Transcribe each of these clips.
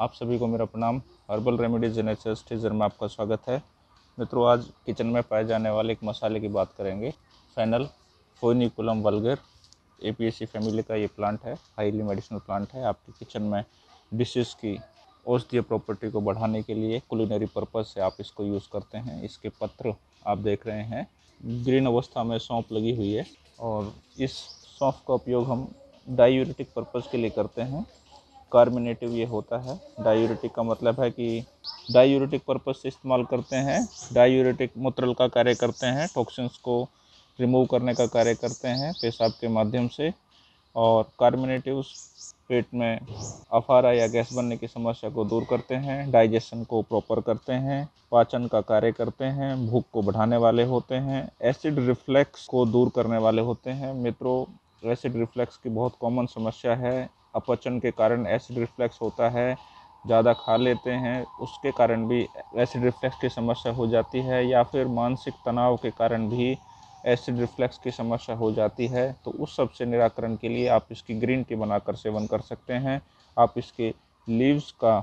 आप सभी को मेरा प्रणाम हर्बल रेमेडीज नेचर स्टीजर में आपका स्वागत है मित्रों आज किचन में पाए जाने वाले एक मसाले की बात करेंगे फैनल फोनिकुलम वल्गर ए फैमिली का ये प्लांट है हाईली मेडिसिनल प्लांट है आपके किचन में डिशेज़ की औषधीय प्रॉपर्टी को बढ़ाने के लिए कुलिनरी पर्पज़ से आप इसको यूज़ करते हैं इसके पत्र आप देख रहे हैं ग्रीन अवस्था में सौंप लगी हुई है और इस सौंफ का उपयोग हम डायूरेटिक पर्पज़ के लिए करते हैं कार्मिनेटिव ये होता है डायूरेटिक का मतलब है कि डायूरेटिक पर्पज़ से इस्तेमाल करते हैं डायूरेटिक मूत्रल का कार्य करते हैं टॉक्सिन्स को रिमूव करने का कार्य करते हैं पेशाब के माध्यम से और कार्मिनेटिव पेट में अफारा या गैस बनने की समस्या को दूर करते हैं डाइजेशन को प्रॉपर करते हैं पाचन का कार्य करते हैं भूख को बढ़ाने वाले होते हैं एसिड रिफ्लेक्स को दूर करने वाले होते हैं मित्रों एसिड रिफ्लेक्स की बहुत कॉमन समस्या है अपचन के कारण एसिड रिफ्लैक्स होता है ज़्यादा खा लेते हैं उसके कारण भी एसिड रिफ्लैक्स की समस्या हो जाती है या फिर मानसिक तनाव के कारण भी एसिड रिफ्लैक्स की समस्या हो जाती है तो उस सब से निराकरण के लिए आप इसकी ग्रीन टी बनाकर सेवन कर सकते हैं आप इसके लीव्स का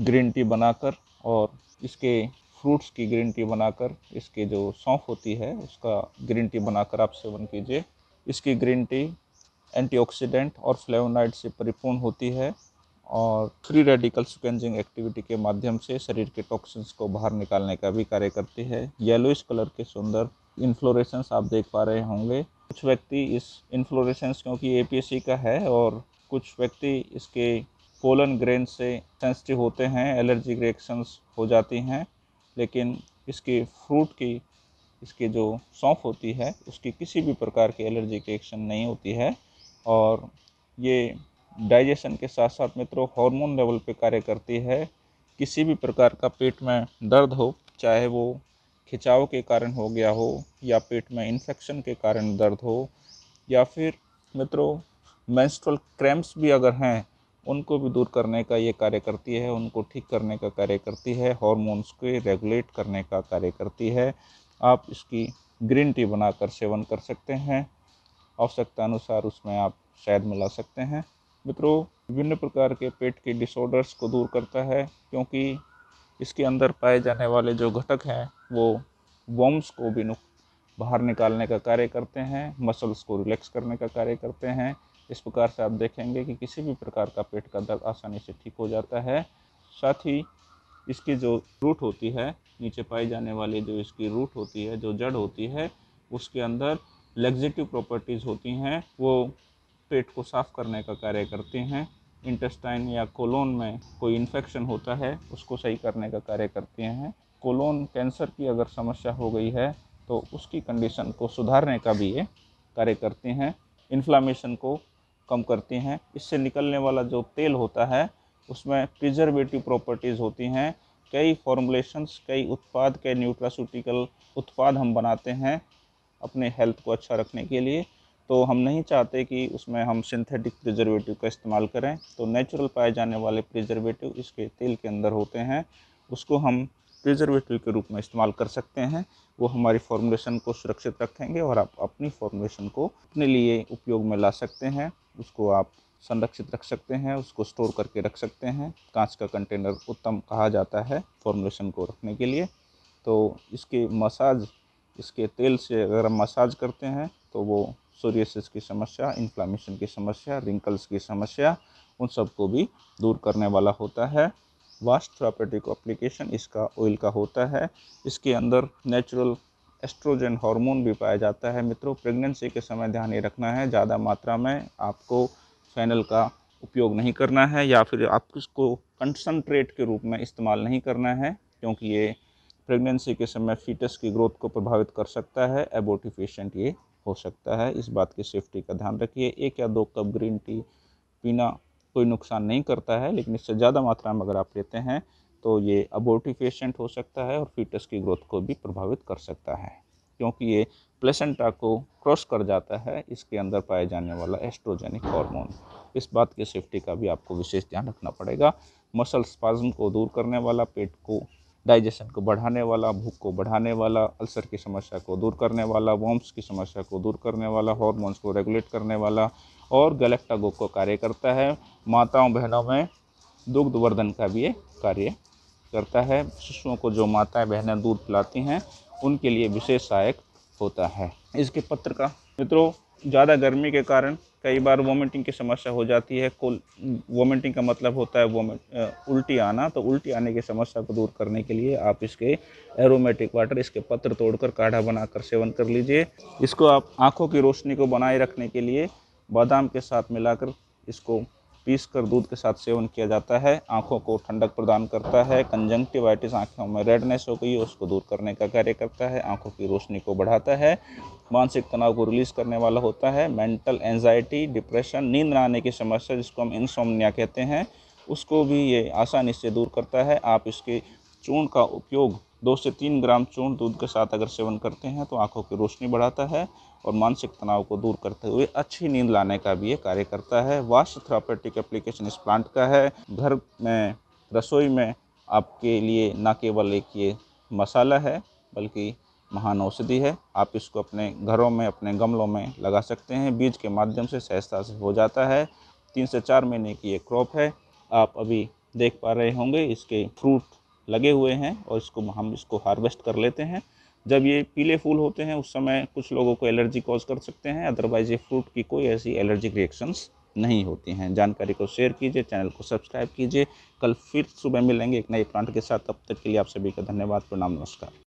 ग्रीन टी बनाकर और इसके फ्रूट्स की ग्रीन टी बनाकर इसके जो सौंफ होती है उसका ग्रीन टी बनाकर आप सेवन कीजिए इसकी ग्रीन टी एंटीऑक्सीडेंट और फ्लेवोनाइड से परिपूर्ण होती है और फ्री रेडिकल स्कैंजिंग एक्टिविटी के माध्यम से शरीर के टॉक्सिन्स को बाहर निकालने का भी कार्य करती है येलोइस कलर के सुंदर इन्फ्लोरेशंस आप देख पा रहे होंगे कुछ व्यक्ति इस इन्फ्लोरेशंस क्योंकि ए का है और कुछ व्यक्ति इसके पोलन ग्रेन से सेंसिटिव होते हैं एलर्जिक रिएक्शंस हो जाती हैं लेकिन इसके फ्रूट की इसके जो सौंफ होती है उसकी किसी भी प्रकार की एलर्जिक रिएक्शन नहीं होती है और ये डाइजेशन के साथ साथ मित्रों हार्मोन लेवल पे कार्य करती है किसी भी प्रकार का पेट में दर्द हो चाहे वो खिंचाव के कारण हो गया हो या पेट में इन्फेक्शन के कारण दर्द हो या फिर मित्रों मेंस्ट्रुअल क्रैम्प्स भी अगर हैं उनको भी दूर करने का ये कार्य करती है उनको ठीक करने का कार्य करती है हॉर्मोन्स को रेगुलेट करने का कार्य करती है आप इसकी ग्रीन टी बनाकर सेवन कर सकते हैं आवश्यकता अनुसार उसमें आप शायद मिला सकते हैं मित्रों विभिन्न प्रकार के पेट के डिसऑर्डर्स को दूर करता है क्योंकि इसके अंदर पाए जाने वाले जो घटक हैं वो वॉम्स को भी बाहर निकालने का कार्य करते हैं मसल्स को रिलैक्स करने का कार्य करते हैं इस प्रकार से आप देखेंगे कि किसी भी प्रकार का पेट का दर्द आसानी से ठीक हो जाता है साथ ही इसकी जो रूट होती है नीचे पाई जाने वाली जो इसकी रूट होती है जो जड़ होती है उसके अंदर लग्जेटिव प्रॉपर्टीज़ होती हैं वो पेट को साफ करने का कार्य करते हैं इंटेस्टाइन या कोलोन में कोई इन्फेक्शन होता है उसको सही करने का कार्य करते हैं कोलोन कैंसर की अगर समस्या हो गई है तो उसकी कंडीशन को सुधारने का भी ये कार्य करते हैं इन्फ्लामेशन को कम करते हैं इससे निकलने वाला जो तेल होता है उसमें प्रिजर्वेटिव प्रॉपर्टीज़ होती हैं कई फॉर्मुलेशंस कई उत्पाद कई न्यूट्रासूटिकल उत्पाद हम बनाते हैं अपने हेल्थ को अच्छा रखने के लिए तो हम नहीं चाहते कि उसमें हम सिंथेटिक प्रिजर्वेटिव का इस्तेमाल करें तो नेचुरल पाए जाने वाले प्रिजर्वेटिव इसके तेल के अंदर होते हैं उसको हम प्रिजर्वेटिव के रूप में इस्तेमाल कर सकते हैं वो हमारी फॉर्मुलेशन को सुरक्षित रखेंगे और आप अपनी फॉर्मुलेशन को अपने लिए उपयोग में ला सकते हैं उसको आप संरक्षित रख सकते हैं उसको स्टोर करके रख सकते हैं कांच का कंटेनर उत्तम कहा जाता है फॉर्मुलेशन को रखने के लिए तो इसके मसाज इसके तेल से अगर हम मसाज करते हैं तो वो सोरियसिस की समस्या इन्फ्लामेशन की समस्या रिंकल्स की समस्या उन सबको भी दूर करने वाला होता है वास्ट थ्रापेटिक अप्लीकेशन इसका ऑयल का होता है इसके अंदर नेचुरल एस्ट्रोजन हार्मोन भी पाया जाता है मित्रों प्रेगनेंसी के समय ध्यान ही रखना है ज़्यादा मात्रा में आपको फैनल का उपयोग नहीं करना है या फिर आप इसको कंसनट्रेट के रूप में इस्तेमाल नहीं करना है क्योंकि ये प्रेगनेंसी के समय फीटस की ग्रोथ को प्रभावित कर सकता है एबोटिफिशेंट ये हो सकता है इस बात की सेफ्टी का ध्यान रखिए एक या दो कप ग्रीन टी पीना कोई नुकसान नहीं करता है लेकिन इससे ज़्यादा मात्रा में अगर आप लेते हैं तो ये अबोटिफिशेंट हो सकता है और फीटस की ग्रोथ को भी प्रभावित कर सकता है क्योंकि ये प्लेसेंटा को क्रॉस कर जाता है इसके अंदर पाया जाने वाला एस्ट्रोजेनिक हार्मोन इस बात की सेफ्टी का भी आपको विशेष ध्यान रखना पड़ेगा मसल स्पाज्म को दूर करने वाला पेट को डाइजेशन को बढ़ाने वाला भूख को बढ़ाने वाला अल्सर की समस्या को दूर करने वाला वॉम्स की समस्या को दूर करने वाला हॉर्मोन्स को रेगुलेट करने वाला और गलेक्टागो को कार्य करता है माताओं बहनों में दुग्ध वर्धन का भी कार्य करता है शिशुओं को जो माताएं बहनें दूध पिलाती हैं उनके लिए विशेष सहायक होता है इसके पत्र का मित्रों ज़्यादा गर्मी के कारण कई बार वोमिटिंग की समस्या हो जाती है कुल वोमिटिंग का मतलब होता है वोमिट उल्टी आना तो उल्टी आने की समस्या को दूर करने के लिए आप इसके एरोमेटिक वाटर इसके पत्र तोड़कर काढ़ा बनाकर सेवन कर लीजिए इसको आप आँखों की रोशनी को बनाए रखने के लिए बादाम के साथ मिलाकर इसको पीस कर दूध के साथ सेवन किया जाता है आँखों को ठंडक प्रदान करता है कंजंक्टिवाइटिस आँखों में रेडनेस हो गई है उसको दूर करने का कार्य करता है आँखों की रोशनी को बढ़ाता है मानसिक तनाव को रिलीज़ करने वाला होता है मेंटल एंजाइटी डिप्रेशन नींद आने की समस्या जिसको हम इंसोमनिया कहते हैं उसको भी ये आसानी से दूर करता है आप इसके चूर्ण का उपयोग दो से तीन ग्राम चूर्ण दूध के साथ अगर सेवन करते हैं तो आँखों की रोशनी बढ़ाता है और मानसिक तनाव को दूर करते हुए अच्छी नींद लाने का भी ये कार्य करता है वास्ट थ्रापेटिक एप्लीकेशन इस प्लांट का है घर में रसोई में आपके लिए ना केवल एक ये मसाला है बल्कि महान औषधि है आप इसको अपने घरों में अपने गमलों में लगा सकते हैं बीज के माध्यम से सहजता से हो जाता है तीन से चार महीने की ये क्रॉप है आप अभी देख पा रहे होंगे इसके फ्रूट लगे हुए हैं और इसको हम इसको हार्वेस्ट कर लेते हैं जब ये पीले फूल होते हैं उस समय कुछ लोगों को एलर्जी कॉज कर सकते हैं अदरवाइज़ ये फ्रूट की कोई ऐसी एलर्जिक रिएक्शंस नहीं होती हैं जानकारी को शेयर कीजिए चैनल को सब्सक्राइब कीजिए कल फिर सुबह मिलेंगे एक नए प्लांट के साथ तब तक के लिए आप सभी का धन्यवाद प्रणाम नमस्कार